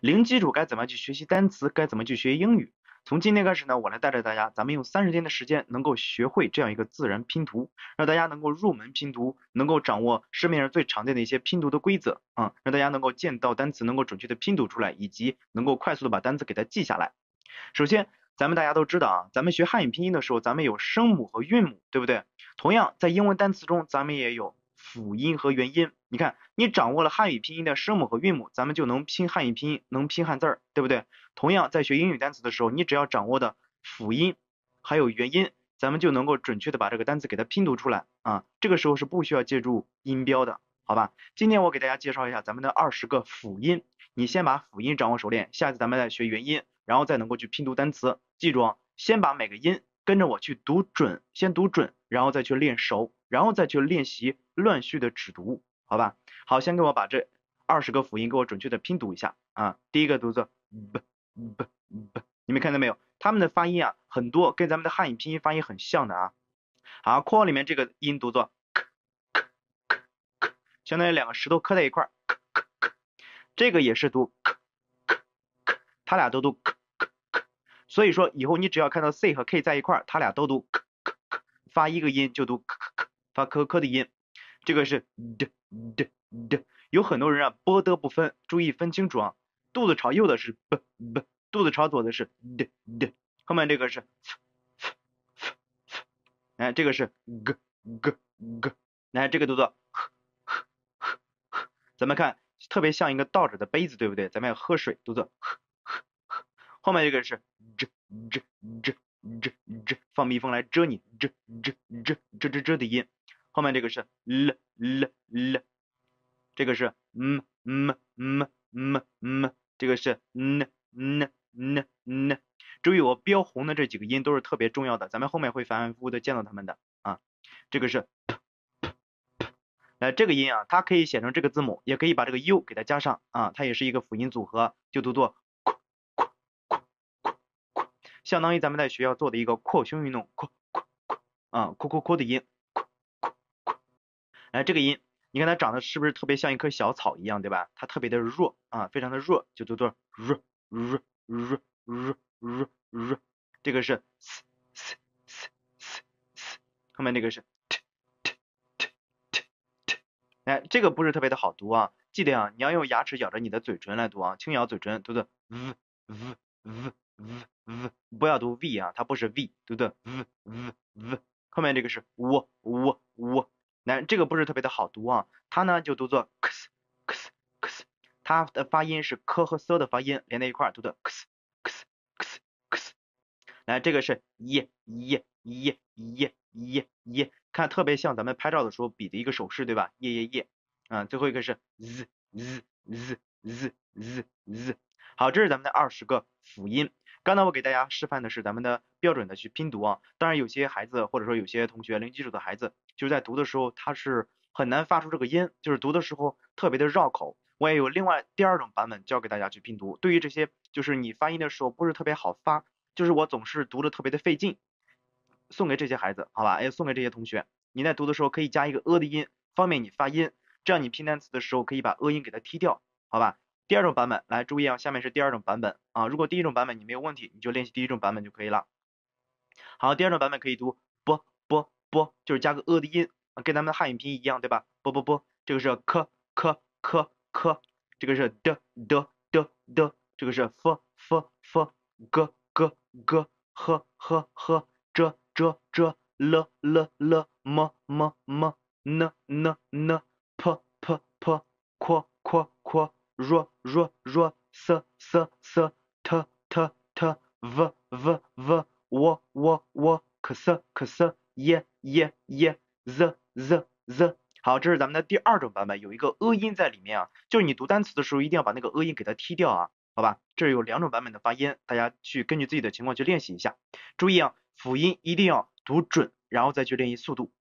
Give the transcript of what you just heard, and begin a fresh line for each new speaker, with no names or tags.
零基础该怎么去学习单词？该怎么去学英语？从今天开始呢，我来带着大家，咱们用三十天的时间，能够学会这样一个自然拼读，让大家能够入门拼读，能够掌握市面上最常见的一些拼读的规则啊，让大家能够见到单词，能够准确的拼读出来，以及能够快速的把单词给它记下来。首先，咱们大家都知道啊，咱们学汉语拼音的时候，咱们有声母和韵母，对不对？同样在英文单词中，咱们也有。辅音和元音，你看，你掌握了汉语拼音的声母和韵母，咱们就能拼汉语拼音，能拼汉字儿，对不对？同样，在学英语单词的时候，你只要掌握的辅音还有元音，咱们就能够准确的把这个单词给它拼读出来啊。这个时候是不需要借助音标的，好吧？今天我给大家介绍一下咱们的二十个辅音，你先把辅音掌握熟练，下次咱们再学元音，然后再能够去拼读单词。记住，先把每个音跟着我去读准，先读准，然后再去练熟。然后再去练习乱序的指读，好吧？好，先给我把这二十个辅音给我准确的拼读一下啊。第一个读作 b b b，你们看到没有？它们的发音啊，很多跟咱们的汉语拼音发音很像的啊。好，括号里面这个音读作 k k k k，相当于两个石头磕在一块 k k k，这个也是读 k k k，它俩都读 k k k，所以说以后你只要看到 c 和 k 在一块儿，它俩都读 k k k，发一个音就读 k k。发“可可”的音，这个是“得得得”，有很多人啊，波“得”不分，注意分清楚啊。肚子朝右的是“不不”，肚子朝左的是“得得”，后面这个是“ f f f 来这个是“咯咯咯”，来这个读作“喝喝喝喝”，咱们看特别像一个倒着的杯子，对不对？咱们要喝水，读作“喝喝喝”，后面这个是“蛰蛰蛰蛰蛰”，放蜜蜂来蛰你，“蛰蛰蛰蛰蛰蛰”的音。后面这个是 l l l，这个是 m m m m m，这个是 n n n n。注意我标红的这几个音都是特别重要的，咱们后面会反反复复的见到它们的啊。这个是 p p p，来这个音啊，它可以写成这个字母，也可以把这个 u 给它加上啊，它也是一个辅音组合，就读作相当于咱们在学校做的一个扩胸运动扩扩扩，啊 qu q 的音。哎，这个音，你看它长得是不是特别像一棵小草一样，对吧？它特别的弱啊，非常的弱，就读读弱弱弱弱弱弱。这个是嘶嘶嘶嘶嘶，后面那个是 t t t t t。哎，这个不是特别的好读啊，记得啊，你要用牙齿咬着你的嘴唇来读啊，轻咬嘴唇，读作 v v v v v，不要读 v 啊，它不是 v，读作 v v v，后面这个是 w w w。来，这个不是特别的好读啊，它呢就读作 k s k s k s，它的发音是 k 和 s 的发音连在一块儿读的 k s k s k s。来，这个是一一一一一一看特别像咱们拍照的时候比的一个手势对吧？耶耶耶！嗯，最后一个是 z z z z z z。好，这是咱们的二十个辅音。刚才我给大家示范的是咱们的标准的去拼读啊，当然有些孩子或者说有些同学零基础的孩子，就是在读的时候他是很难发出这个音，就是读的时候特别的绕口。我也有另外第二种版本教给大家去拼读，对于这些就是你发音的时候不是特别好发，就是我总是读的特别的费劲。送给这些孩子好吧，也送给这些同学，你在读的时候可以加一个呃的音，方便你发音，这样你拼单词的时候可以把呃音给它踢掉，好吧？第二种版本来注意啊，下面是第二种版本啊。如果第一种版本你没有问题，你就练习第一种版本就可以了。好，第二种版本可以读啵啵啵，就是加个呃的音啊，跟咱们的汉语拼音一样，对吧？啵啵啵，这个是 k k k k，这个是 d d d d，这个是 f f f g g g h h h z z z l l l m m m n n n p p p。r r 若，色色色，t t t，v v v，我我我，克色克色耶耶耶，z z z，好，这是咱们的第二种版本，有一个呃音在里面啊，就是你读单词的时候一定要把那个呃音给它踢掉啊，好吧？这有两种版本的发音，大家去根据自己的情况去练习一下，注意啊，辅音一定要读准，然后再去练习速度。